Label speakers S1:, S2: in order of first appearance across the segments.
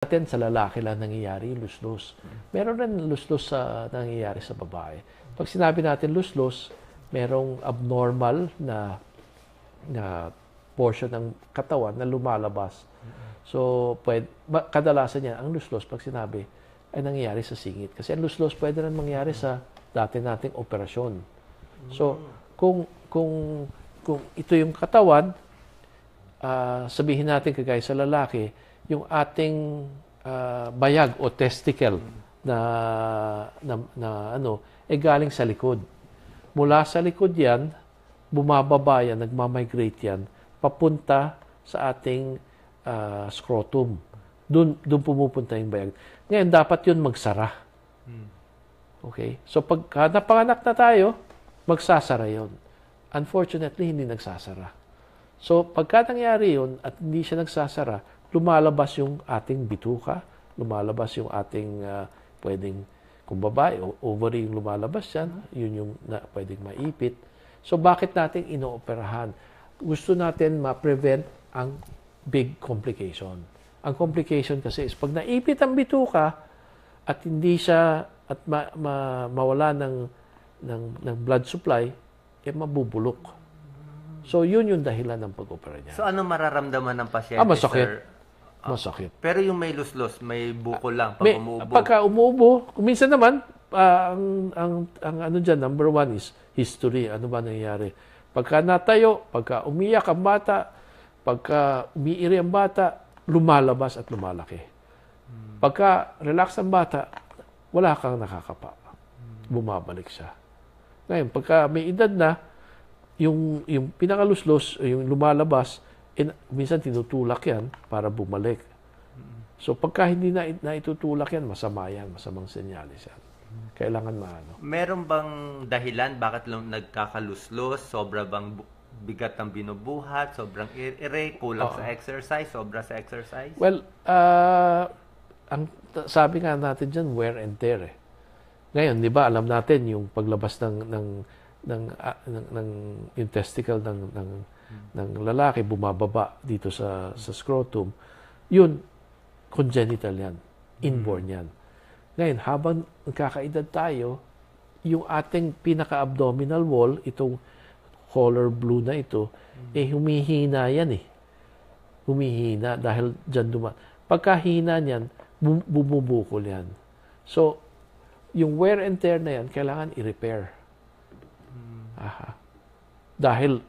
S1: natin sa lalaki lang nangyayari yung luslos. Meron rin luslos sa nangyayari sa babae. Pag sinabi natin luslos, merong abnormal na na portion ng katawan na lumalabas. So, pwede, kadalasan yan, ang luslos, pag sinabi, ay nangyayari sa singit. Kasi ang luslos pwede rin mangyari sa dati nating operasyon. So, kung, kung, kung ito yung katawan, uh, sabihin natin kagaya sa lalaki, yung ating uh, bayag o testicle na, na, na ano, e galing sa likod. Mula sa likod yan, bumababa yan, nagmamigrate yan, papunta sa ating uh, scrotum. Doon, doon pumupunta yung bayag. Ngayon, dapat yun magsara. Hmm. Okay? So, pagka napanganak na tayo, magsasara yon. Unfortunately, hindi nagsasara. So, pagka nangyari yun at hindi siya nagsasara, lumalabas yung ating bituka, lumalabas yung ating uh, pwedeng, kung babae, ovary yung lumalabas yan, yun yung na, pwedeng maipit. So, bakit natin inooperahan? Gusto natin ma-prevent ang big complication. Ang complication kasi is pag naipit ang bituka at hindi siya at ma, ma, mawala ng, ng, ng blood supply, eh mabubulok So, yun yung dahilan
S2: ng pag-opera niya. So, ano mararamdaman ng pasyente, Ah, masakit. sir? Ah, Masakit. Pero yung may luslos, may buko lang pag May, umuubo.
S1: Pagka umuubo, minsan naman, ah, ang, ang, ang ano dyan, number one is history. Ano ba nangyayari? Pagka natayo, pagka umiyak ang bata, pagka umiiri ang bata, lumalabas at lumalaki. Pagka relax ang bata, wala kang nakakapa. Hmm. Bumabalik siya. Ngayon, pagka may edad na, yung, yung pinakaluslos, yung lumalabas, in, eh, minsan tinutulak yan para bumalik. So pagka hindi na, na itutulak yan, masama yan, masamang senyales yan. Kailangan maano.
S2: Meron bang dahilan bakit nagkakaluslos? Sobra bang bigat ang binubuhat? Sobrang ire? Kulang uh sa exercise? Sobra sa exercise? Well,
S1: uh, ang sabi nga natin dyan, wear and tear eh. Ngayon, di ba, alam natin yung paglabas ng, ng ng, uh, ng, ng yung testicle ng, ng, hmm. ng lalaki bumababa dito sa, sa scrotum, yun, congenital yan. Hmm. Inborn yan. Ngayon, habang nagkakaedad tayo, yung ating pinaka-abdominal wall, itong color blue na ito, hmm. eh humihina yan eh. Humihina dahil dyan dumaan. Pagkahina niyan, bumubukol yan. So, yung wear and tear na yan, kailangan i-repair. Aha. Dahil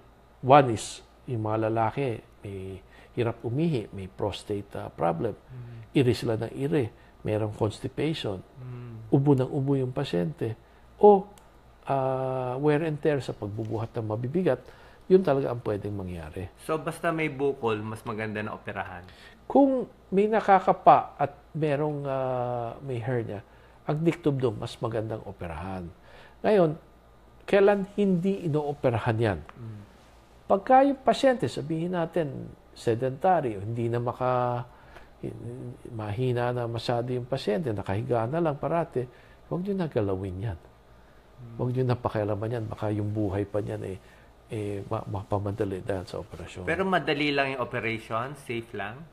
S1: one is yung mga lalaki, may hirap umihi, may prostate uh, problem, mm. iri sila ng iri, mayroong constipation, mm. ubo ng ubo yung pasyente, o uh, wear and tear sa pagbubuhat ng mabibigat, yun talaga ang pwedeng mangyari.
S2: So basta may bukol, mas maganda na operahan?
S1: Kung may nakakapa at merong uh, may hernia, ang dikdubdong mas magandang operahan. Ngayon, kailan hindi inooperahan yan. Pagka yung pasyente, sabihin natin, sedentary, hindi na maka, mahina na masyado yung pasyente, nakahiga na lang parate, huwag nyo nagalawin yan. Huwag nyo napakialaman yan, baka yung buhay pa niyan eh, eh mapamadali dahil sa
S2: operasyon. Pero madali lang yung operation? Safe lang?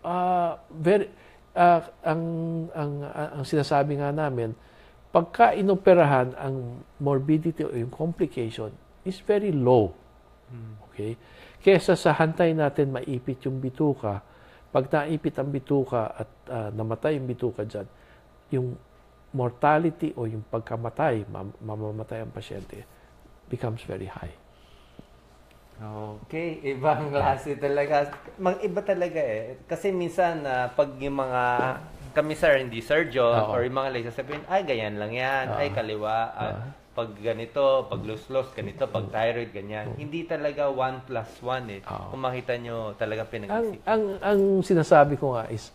S1: Uh, very, uh, ang, ang, ang, ang sinasabi nga namin, pagka inoperahan ang morbidity o yung complication is very low. Hmm. Okay? Kesa sa hantay natin maipit yung bituka, pag naipit ang bituka at uh, namatay yung bituka dyan, yung mortality o yung pagkamatay, mam- mamamatay ang pasyente, becomes very high.
S2: Okay, ibang klase talaga. Mag-iba talaga eh. Kasi minsan, uh, pag yung mga kami sir, hindi Sir John, Oo. or yung mga lisa sasabihin, ay, ganyan lang yan, ay, kaliwa, ah, pag ganito, pag loose-loose, ganito, pag thyroid, ganyan. Hindi talaga one plus one eh. Oo. Kung makita nyo, talaga pinag-isip.
S1: ang, ang sinasabi ko nga is,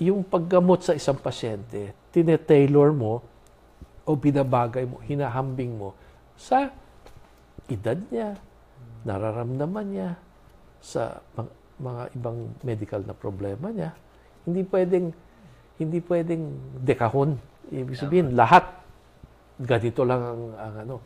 S1: yung paggamot sa isang pasyente, tinetailor mo o binabagay mo, hinahambing mo sa edad niya, nararamdaman niya, sa mga, mga ibang medical na problema niya. Hindi pwedeng hindi pwedeng dekahon. Ibig sabihin, lahat ganito lang ang, ang ano.